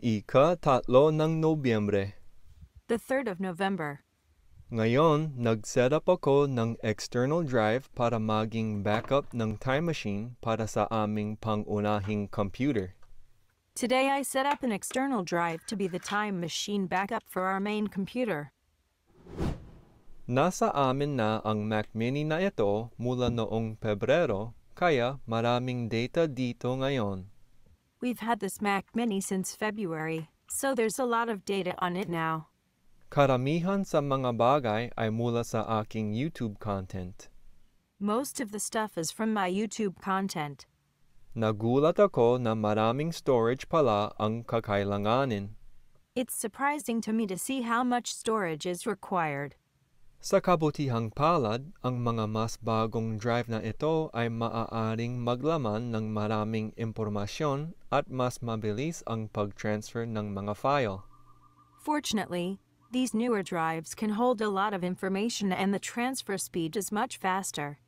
Ika-tatlo ng Nobyembre. The 3rd of November. Ngayon, nag-set up ako ng external drive para maging backup ng time machine para sa aming pangunahing computer. Today I set up an external drive to be the time machine backup for our main computer. Nasa amin na ang Mac Mini na ito mula noong Pebrero, kaya maraming data dito ngayon. We've had this Mac Mini since February, so there's a lot of data on it now. Karamihan sa mga bagay ay mula sa aking YouTube content. Most of the stuff is from my YouTube content. Nagulat ako na maraming storage pala ang kakailanganin. It's surprising to me to see how much storage is required. Sa kabutihang palad, ang mga mas bagong drive na ito ay maaaring maglaman ng maraming impormasyon at mas mabilis ang pag-transfer ng mga file. Fortunately, these newer drives can hold a lot of information and the transfer speed is much faster.